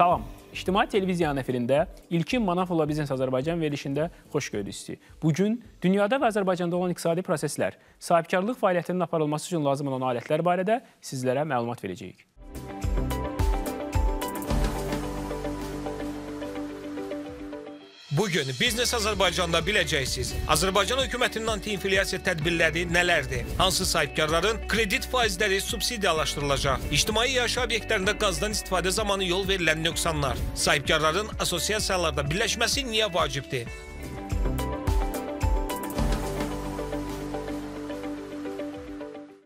Salam. İctimai televiziyanın efirində İlkin Manafovla Biznes Azərbaycan verilişində xoş gördük sizi. Bu gün dünyada və Azərbaycanda olan iqtisadi proseslər, sahibkarlıq fəaliyyətinin aparılması üçün lazım olan alətlər barədə sizlərə məlumat verəcəyik. Bu gün Biznes Azərbaycanda biləcəksiniz. Azərbaycan hökumətinin antiinflyasiya tədbirləri nələrdir? Hansı sahibkarların kredit faizləri subsidiyalaşdırılacaq? İctimai yaşayış obyektlərində qazdan istifadə zamanı yol verilən nöqsanlar, sahibkarların assosiasiyalarda birləşməsi niyə vacibdir?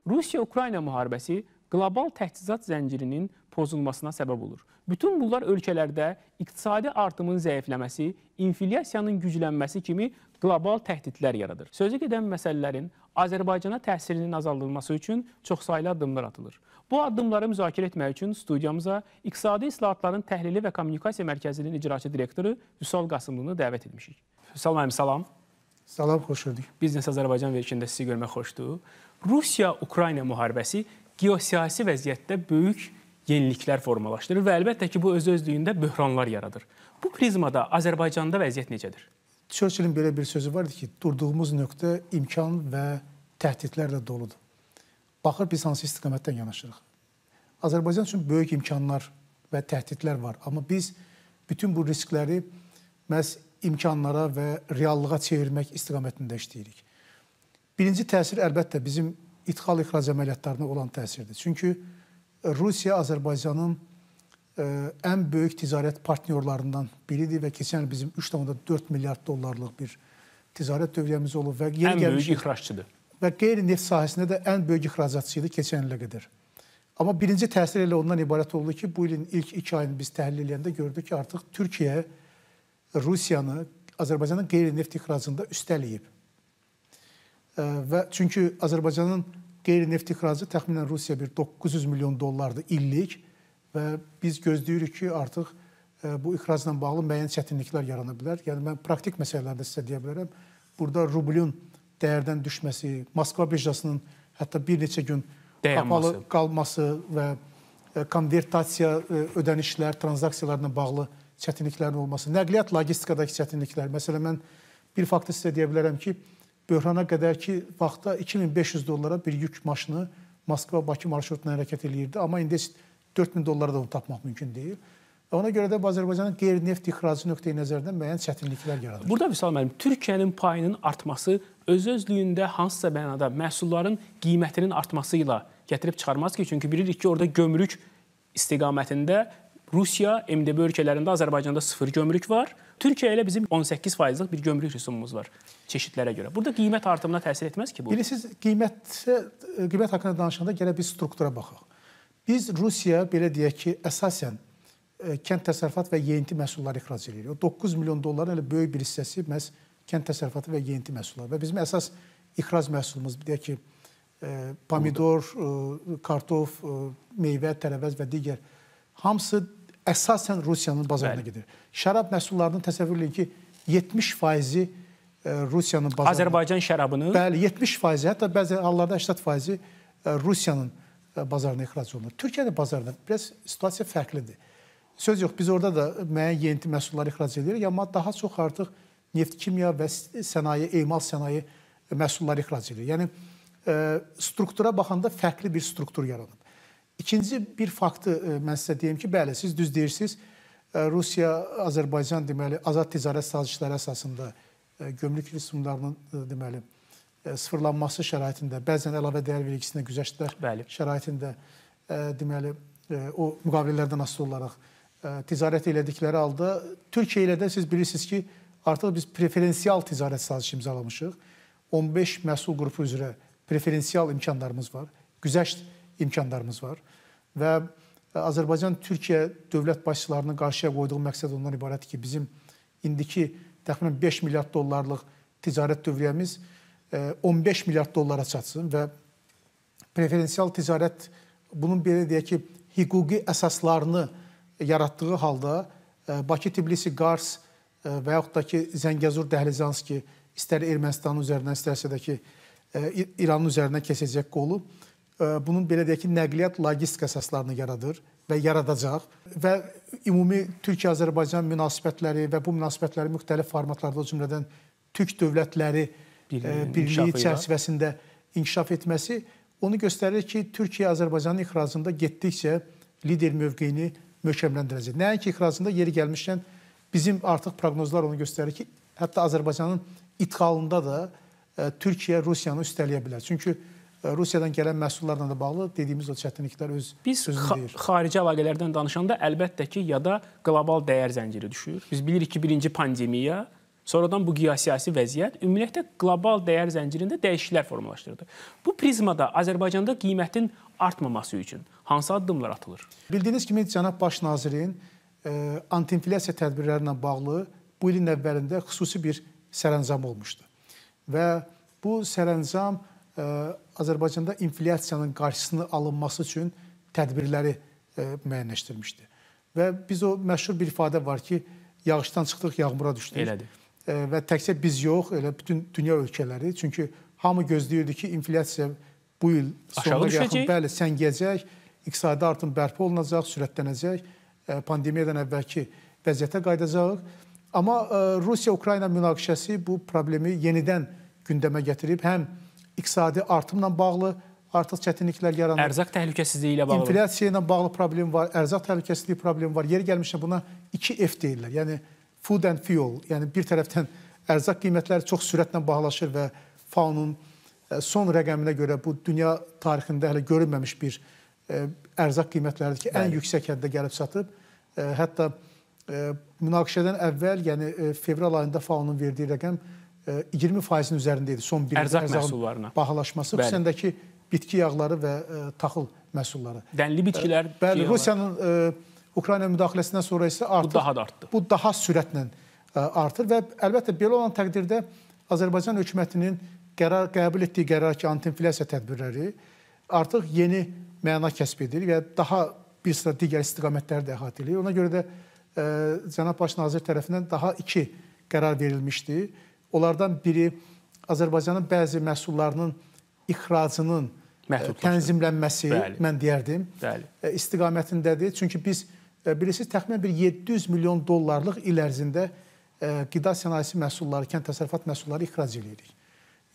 Rusiya-Ukrayna müharibəsi qlobal təchizat zəncirinin pozulmasına səbəb olur. Bütün bunlar ölkələrdə iqtisadi artımın zəifləməsi, infilyasiyanın güclənməsi kimi qlobal təhdidlər yaradır. Sözü gedən məsələlərin Azərbaycana təsirinin azaldılması üçün çoxsaylı addımlar atılır. Bu addımları müzakirə etmək üçün studiyamıza İqtisadi İslahatların Təhlili və Kommunikasiya Mərkəzinin icraçı direktoru Hüsal Qasımlını dəvət etmişik. Hüsal müəllim, salam. Salam, xoş gördük. Biznes Azərbaycan verkində sizi görmək xoşdur. Rusiya-Ukrayna müharibəsi geosiyasi vəziyyətdə böyük yeniliklər formalaşdırır və əlbəttə ki, bu öz-özlüyündə böhranlar yaradır. Bu prizmada Azərbaycanda vəziyyət necədir? Churchillin belə bir sözü vardı ki, durduğumuz nöqtə imkan və təhdidlərlə doludur. Baxır biz hansı istiqamətdən yanaşırıq. Azərbaycan üçün böyük imkanlar və təhdidlər var, amma biz bütün bu riskləri məhz imkanlara və reallığa çevirmək istiqamətində işləyirik. Birinci təsir əlbəttə bizim idxal-ixrac əməliyyatlarına olan təsirdir. Çünki Rusiya Azərbaycanın e, ən böyük ticarət partnyorlarından biridir və keçən il bizim 3.4 milyard dollarlıq bir ticarət dövriyyəmiz olub və yeri ən gəlmişik, böyük ixracçıdır. Və qeyri-neft sahəsində də ən böyük ixracatçı idi keçən ilə qədər. Amma birinci təsir elə ondan ibarət oldu ki, bu ilin ilk 2 ayını biz təhlil edəndə gördük ki, artıq Türkiyə Rusiyanı Azərbaycanın qeyri-neft ixracında üstələyib. E, və çünki Azərbaycanın Qeyri-neft ixracı təxminən Rusiya bir 900 milyon dollardır illik və biz gözləyirik ki, artıq e, bu ixracla bağlı müəyyən çətinliklər yarana bilər. Yəni mən praktik məsələlərdə sizə deyə bilərəm. Burada rublun dəyərdən düşməsi, Moskva birjasının hətta bir neçə gün qapalı qalması və e, konvertasiya e, ödənişlər, tranzaksiyalarla bağlı çətinliklərin olması, nəqliyyat logistikadakı çətinliklər. Məsələn mən bir faktı sizə deyə bilərəm ki, böhrana qədərki vaxtda 2500 dollara bir yük maşını Moskva-Bakı marşrutuna hərəkət eləyirdi. Amma indi 4000 dollara da onu tapmaq mümkün deyil. Ona görə də Azərbaycanın qeyri-neft ixracı nöqteyi nəzərdən müəyyən çətinliklər yaradır. Burada Vüsal müəllim, Türkiyənin payının artması öz-özlüyündə hansısa mənada məhsulların qiymətinin artması ilə gətirib çıxarmaz ki, çünki bilirik ki, orada gömrük istiqamətində Rusiya, MDB ölkələrində Azərbaycanda sıfır gömrük var. Türkiyə ilə bizim 18%lik bir gömrük rüsumumuz var çeşidlərə görə. Burada qiymət artımına təsir etməz ki bu. Bilirsiniz, qiymətə qiymət haqqında danışanda gələ biz struktura baxaq. Biz Rusiya belə deyək ki, əsasən e, kənd təsərrüfat və yeyinti məhsulları ixrac edir. O 9 milyon dolların elə böyük bir hissəsi məhz kənd təsərrüfatı və yeyinti məhsulları və bizim əsas ixrac məhsulumuz deyək ki, e, pomidor, e, kartof, meyvə, tərəvəz və digər hamısı əsasən Rusiyanın bazarına Bəli. gedir. Şərab məhsullarının təsəvvür edin ki, 70 faizi e, Rusiyanın bazarına... Azərbaycan şərabının? Bəli, 70 faizi, hətta bəzi hallarda 80 faizi e, Rusiyanın e, bazarına ixrac olunur. Türkiyədə bazarda biraz situasiya fərqlidir. Söz yox, biz orada da müəyyən yeni məhsullar ixrac edirik, amma daha çox artıq neft, kimya və sənaye, emal sənaye məhsulları ixrac edir. Yəni, struktura baxanda fərqli bir struktur yaranıb. İkinci bir faktı e, mən sizə deyim ki, bəli, siz düz deyirsiniz. E, Rusiya, Azərbaycan deməli azad ticarət sazişləri əsasında e, gömrük rüsumlarının deməli sıfırlanması şəraitində, bəzən əlavə dəyər vergisində güzəştlər bəli. şəraitində deməli o müqavilələrdən asılı olaraq ticarət elədikləri halda Türkiyə ilə də siz bilirsiniz ki, artıq biz preferensial ticarət sazişi imzalamışıq. 15 məhsul qrupu üzrə preferensial imkanlarımız var. Güzəşt imkanlarımız var. Və e, Azərbaycan-Türkiyə dövlət başçılarının qarşıya qoyduğu məqsəd ondan ibarətdir ki, bizim indiki təxminən 5 milyard dollarlıq ticarət dövriyyəmiz 15 e, milyard dollara çatsın və preferensial ticarət bunun belə deyək ki, hüquqi əsaslarını yaratdığı halda e, Bakı, Tbilisi, Qars və yaxud da ki, Zəngəzur dəhlizans ki, istər Ermənistanın üzərindən, istərsə də ki, İranın üzərindən keçəcək qolu bunun belə deyək ki, nəqliyyat logistika əsaslarını yaradır və yaradacaq və ümumi Türkiyə-Azərbaycan münasibətləri və bu münasibətləri müxtəlif formatlarda, o cümlədən Türk dövlətləri e, birliyi, birliyi çərçivəsində inkişaf etməsi onu göstərir ki, Türkiyə Azərbaycanın ixracında getdikcə lider mövqeyini möhkəmləndirəcək. Nəinki ixracında yeri gəlmişkən bizim artıq proqnozlar onu göstərir ki, hətta Azərbaycanın idxalında da e, Türkiyə Rusiyanı üstələyə bilər. Çünki Rusiyadan gələn məhsullarla da bağlı dediyimiz o çətinliklər öz Biz sözünü deyir. Biz xarici əlaqələrdən danışanda əlbəttə ki, yada qlobal dəyər zənciri düşür. Biz bilirik ki, birinci pandemiya, sonradan bu geosiyasi vəziyyət ümumiyyətlə qlobal dəyər zəncirində dəyişikliklər formalaşdırdı. Bu prizmada Azərbaycanda qiymətin artmaması üçün hansı addımlar atılır? Bildiyiniz kimi cənab baş nazirin antiinflyasiya tədbirləri ilə bağlı bu ilin əvvəlində xüsusi bir sərəncam olmuşdu. Və bu sərəncam Azərbaycanda inflyasiyanın qarşısını alınması üçün tədbirləri e, müəyyənləşdirmişdi. Və biz o məşhur bir ifadə var ki, yağışdan çıxdıq, yağmura düşdük. Elədir. E, və təkcə biz yox, elə bütün dünya ölkələri, çünki hamı gözləyirdi ki, inflyasiya bu il sonuna yaxın bəli səngəcək, iqtisadi artım bərpa olunacaq, sürətlənəcək, e, pandemiyadan əvvəlki vəziyyətə qayıdacağıq. Amma Rusiya-Ukrayna münaqişəsi bu problemi yenidən gündəmə gətirib, həm iqtisadi artımla bağlı artıq çətinliklər yaranır. Ərzaq təhlükəsizliyi ilə bağlı. İnflyasiya ilə bağlı problem var, ərzaq təhlükəsizliyi problemi var. Yeri gəlmişdə buna 2F deyirlər. Yəni food and fuel, yəni bir tərəfdən ərzaq qiymətləri çox sürətlə bahalaşır və FAO-nun e, son rəqəminə görə bu dünya tarixində hələ görünməmiş bir e, ərzaq qiymətləridir ki, Bəli. ən yüksək həddə gəlib çatıb. E, hətta münaqişədən əvvəl, yəni fevral ayında FAO-nun verdiyi rəqəm 20%-in üzərində idi son bir il ərzaq məhsullarına bahalaşması, Bəli. xüsusən də ki, bitki yağları və ə, taxıl məhsulları. Dənli bitkilər. Bəli, Rusiyanın ə, Ukrayna müdaxiləsindən sonra isə artıq bu daha da artdı. Bu daha sürətlə ə, artır və əlbəttə belə olan təqdirdə Azərbaycan hökumətinin qərar qəbul etdiyi qərar ki, antiinflyasiya tədbirləri artıq yeni məna kəsb edir və daha bir sıra digər istiqamətləri də əhatə eləyir. Ona görə də ə, cənab baş nazir tərəfindən daha iki qərar verilmişdi. Onlardan biri Azərbaycanın bəzi məhsullarının ixracının e, tənzimlənməsi, Bəli. mən deyərdim, Bəli. E, istiqamətindədir. Çünki biz, e, bilirsiniz, təxminən bir 700 milyon dollarlıq il ərzində qida sənayesi məhsulları, kənd təsərrüfat məhsulları ixrac edirik.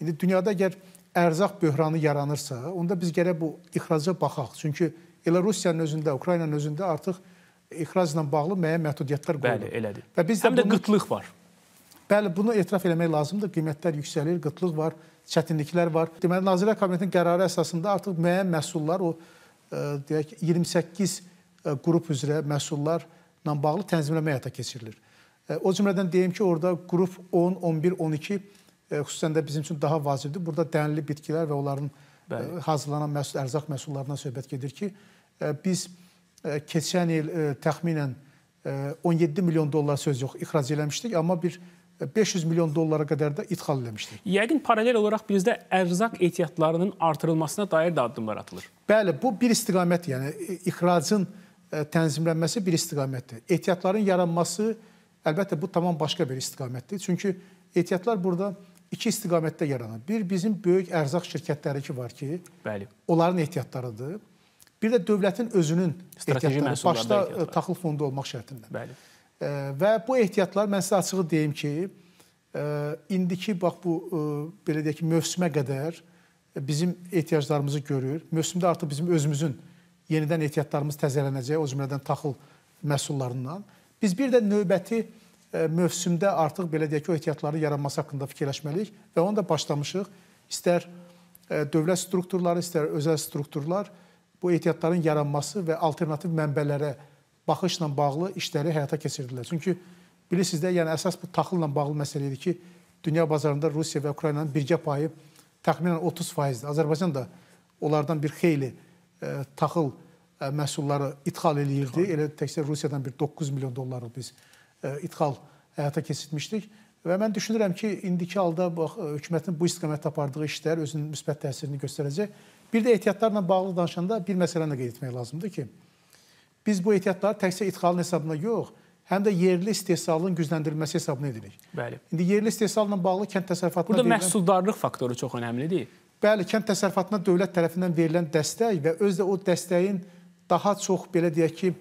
İndi dünyada əgər ərzaq böhranı yaranırsa, onda biz gərək bu ixraca baxaq. Çünki elə Rusiyanın özündə, Ukraynanın özündə artıq ixracla bağlı müəyyən məhdudiyyətlər qoyulur. Bəli, elədir. Və biz də Həm də bunu... qıtlıq var. Bəli, bunu etiraf eləmək lazımdır. Qiymətlər yüksəlir, qıtlıq var, çətinliklər var. Deməli, Nazirlər Kabinetinin qərarı əsasında artıq müəyyən məhsullar, o e, deyək 28 e, qrup üzrə məhsullarla bağlı tənzimləmə həyata keçirilir. E, o cümlədən deyim ki, orada qrup 10, 11, 12 xüsusən də bizim üçün daha vacibdir. Burada dənli bitkilər və onların Bəli. hazırlanan məhsul, ərzaq məhsullarından söhbət gedir ki, biz keçən il təxminən 17 milyon dollar söz yox ixrac eləmişdik, amma bir 500 milyon dollara qədər də idxal eləmişdir. Yəqin paralel olaraq bizdə ərzaq ehtiyatlarının artırılmasına dair də addımlar atılır. Bəli, bu bir istiqamət, yəni ixracın e, tənzimlənməsi bir istiqamətdir. Ehtiyatların yaranması əlbəttə bu tamam başqa bir istiqamətdir. Çünki ehtiyatlar burada iki istiqamətdə yaranır. Bir bizim böyük ərzaq şirkətləri ki var ki, bəli. Onların ehtiyatlarıdır. Bir də dövlətin özünün strateji məhsulları başda e, ehtiyatlar. taxıl fondu olmaq şərtində. Bəli. Və bu ehtiyatlar, mən sizə açığı deyim ki, e, indiki bax bu e, belə deyək ki, mövsümə qədər e, bizim ehtiyaclarımızı görür. Mövsümdə artıq bizim özümüzün yenidən ehtiyatlarımız təzələnəcək, o cümlədən taxıl məhsullarından. Biz bir də növbəti mövsümdə artıq belə deyək ki, o ehtiyatların yaranması haqqında fikirləşməliyik və onu da başlamışıq. İstər dövlət strukturları, istər özəl strukturlar bu ehtiyatların yaranması və alternativ mənbələrə baxışla bağlı işləri həyata keçirdilər. Çünki bilirsiniz də, yəni əsas bu taxılla bağlı məsələ idi ki, dünya bazarında Rusiya və Ukraynanın birgə payı təxminən 30%-dir. Azərbaycan da onlardan bir xeyli ə, e, taxıl ə, e, məhsulları idxal eləyirdi. Elə təkcə Rusiyadan bir 9 milyon dollarlıq biz ə, e, idxal həyata keçirtmişdik. Və mən düşünürəm ki, indiki halda bax hökumətin bu istiqamətdə apardığı işlər özünün müsbət təsirini göstərəcək. Bir də ehtiyatlarla bağlı danışanda bir məsələni də qeyd etmək lazımdır ki, Biz bu ehtiyatları təkcə idxalın hesabına yox, həm də yerli istehsalın gücləndirilməsi hesabına edirik. Bəli. İndi yerli istehsalla bağlı kənd təsərrüfatına Burada deyilən... məhsuldarlıq faktoru çox önəmlidir. Bəli, kənd təsərrüfatına dövlət tərəfindən verilən dəstək və özdə o dəstəyin daha çox belə deyək ki,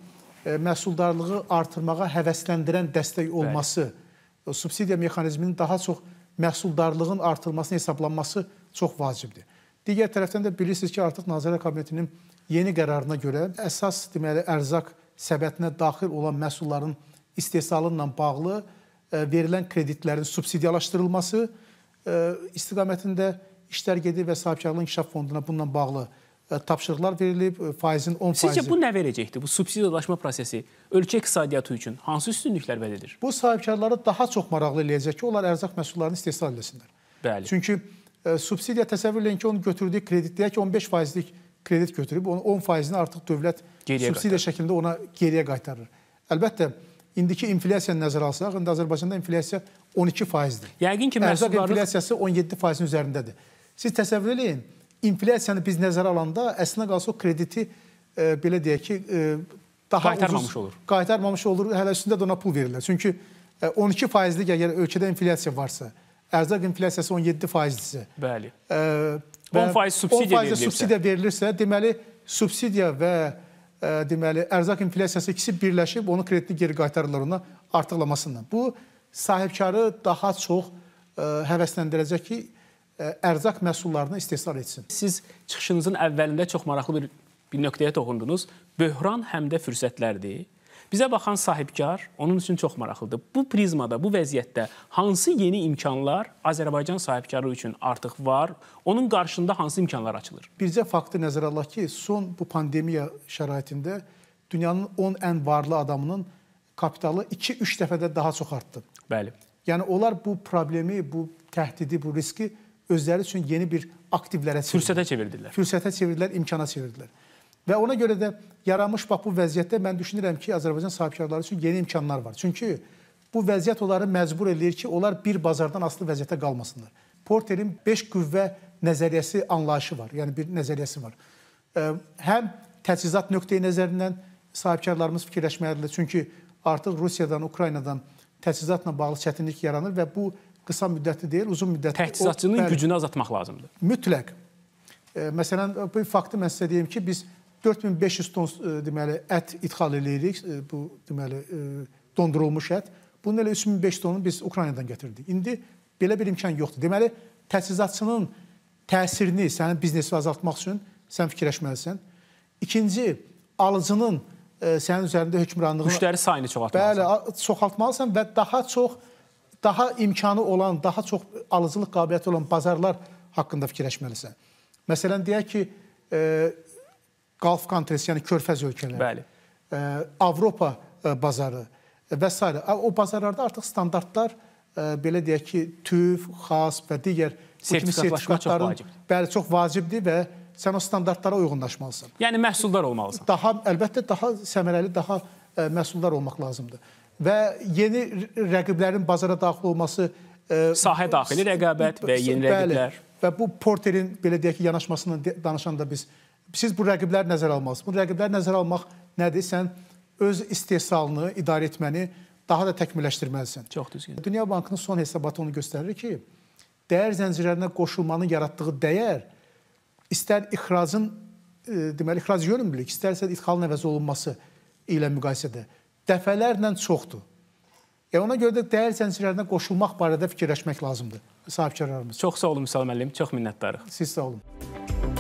e, məhsuldarlığı artırmağa həvəsləndirən dəstək olması, Bəli. subsidiya mexanizminin daha çox məhsuldarlığın artırılmasının hesablanması çox vacibdir. Digər tərəfdən də bilirsiniz ki, artıq Nazirlər Kabinetinin yeni qərarına görə əsas deməli ərzaq səbətinə daxil olan məhsulların istehsalı ilə bağlı e, verilən kreditlərin subsidiyalaşdırılması e, istiqamətində işlər gedir və sahibkarlıq inkişaf fonduna bununla bağlı e, tapşırıqlar verilib, faizin 10 faizi. Sizcə bu nə verəcəkdir? Bu subsidiyalaşma prosesi ölkə iqtisadiyyatı üçün hansı üstünlüklər vəd edir? Bu sahibkarları daha çox maraqlı eləyəcək ki, onlar ərzaq məhsullarını istehsal etsinlər. Bəli. Çünki e, subsidiya təsəvvür eləyin ki, onun götürdüyü kreditdəki 15 faizlik kredit götürüb onun 10 faizini artıq dövlət geriyə subsidiya qaytarır. şəklində ona geriyə qaytarır. Əlbəttə, indiki inflyasiyanı nəzərə alsaq, indi Azərbaycanda inflyasiya 12 faizdir. Yəqin ki, məhsuldarlıq... Ərzaq inflyasiyası 17 faizin üzərindədir. Siz təsəvvür eləyin, inflyasiyanı biz nəzərə alanda əslində qalsa o krediti, e, belə deyək ki, e, daha qaytarmamış ucuz, olur. Qaytarmamış olur, hələ üstündə də ona pul verirlər. Çünki e, 12 faizlik əgər ölkədə inflyasiya varsa, ərzaq inflyasiyası 17 faizdirsə, Bəli. E, 10% subsidiya 10 verilirsə. subsidiya verilirsə, deməli subsidiya və ə, e, deməli ərzaq inflyasiyası ikisi birləşib onun kreditini geri qaytarılarına artıqlamasından. Bu sahibkarı daha çox ə, e, həvəsləndirəcək ki, ə, e, ərzaq məhsullarını istehsal etsin. Siz çıxışınızın əvvəlində çox maraqlı bir bir nöqtəyə toxundunuz. Böhran həm də fürsətlərdir. Bizə baxan sahibkar onun üçün çox maraqlıdır. Bu prizmada, bu vəziyyətdə hansı yeni imkanlar Azərbaycan sahibkarı üçün artıq var? Onun qarşısında hansı imkanlar açılır? Bircə faktı nəzərə alaq ki, son bu pandemiya şəraitində dünyanın 10 ən varlı adamının kapitalı 2-3 dəfədə daha çox artdı. Bəli. Yəni onlar bu problemi, bu təhdidi, bu riski özləri üçün yeni bir aktivlərə çevirdilər. Fürsətə çevirdilər. Fürsətə çevirdilər, imkana çevirdilər. Və ona görə də yaranmış bax bu vəziyyətdə mən düşünürəm ki, Azərbaycan sahibkarları üçün yeni imkanlar var. Çünki bu vəziyyət onları məcbur eləyir ki, onlar bir bazardan asılı vəziyyətə qalmasınlar. Porterin 5 qüvvə nəzəriyyəsi anlayışı var. Yəni bir nəzəriyyəsi var. Həm təchizat nöqteyi nəzərindən sahibkarlarımız fikirləşməlidir. Çünki artıq Rusiyadan, Ukraynadan təchizatla bağlı çətinlik yaranır və bu qısa müddətli deyil, uzun müddətli. Təchizatçının gücünü azaltmaq lazımdır. Mütləq. Məsələn, bu faktı mən sizə deyim ki, biz 4500 ton e, deməli ət idxal eləyirik, e, bu deməli e, dondurulmuş ət. Bunun elə 3500 tonunu biz Ukraynadan gətirdik. İndi belə bir imkan yoxdur. Deməli təchizatçının təsirini sənin biznesi azaltmaq üçün sən fikirləşməlisən. İkinci, alıcının sənin üzərində hökmranlığını müştəri sayını çoxaltmalısan. Bəli, çoxaltmalısan və daha çox daha imkanı olan, daha çox alıcılıq qabiliyyəti olan bazarlar haqqında fikirləşməlisən. Məsələn deyək ki, Qalf countries, yəni körfəz ölkələri, Bəli. Ə, e, Avropa e, bazarı və s. O bazarlarda artıq standartlar ə, e, belə deyək ki, TÜV, XAS və digər sertifikatların bəli çox vacibdir və sən o standartlara uyğunlaşmalısan. Yəni məhsuldar olmalısan. Daha əlbəttə daha səmərəli, daha ə, məhsuldar olmaq lazımdır. Və yeni rəqiblərin bazara daxil olması ə, sahə daxili rəqabət və yeni rəqiblər. Bəli, və bu Porterin belə deyək ki, yanaşmasını danışanda biz siz bu rəqibləri nəzərə almalısınız. Bu rəqibləri nəzərə almaq nədir? Sən öz istehsalını, idarə etməni daha da təkmilləşdirməlisən. Çox düzgün. Dünya Bankının son hesabatı onu göstərir ki, dəyər zəncirlərinə qoşulmanın yaratdığı dəyər istər ixracın e, deməli ixrac yönümlülük, istərsə idxalın əvəz olunması ilə müqayisədə dəfələrlə çoxdur. Yəni ona görə də dəyər zəncirlərinə qoşulmaq barədə fikirləşmək lazımdır sahibkarlarımız. Çox sağ olun Müsəlman müəllim, çox minnətdarıq. Siz sağ olun.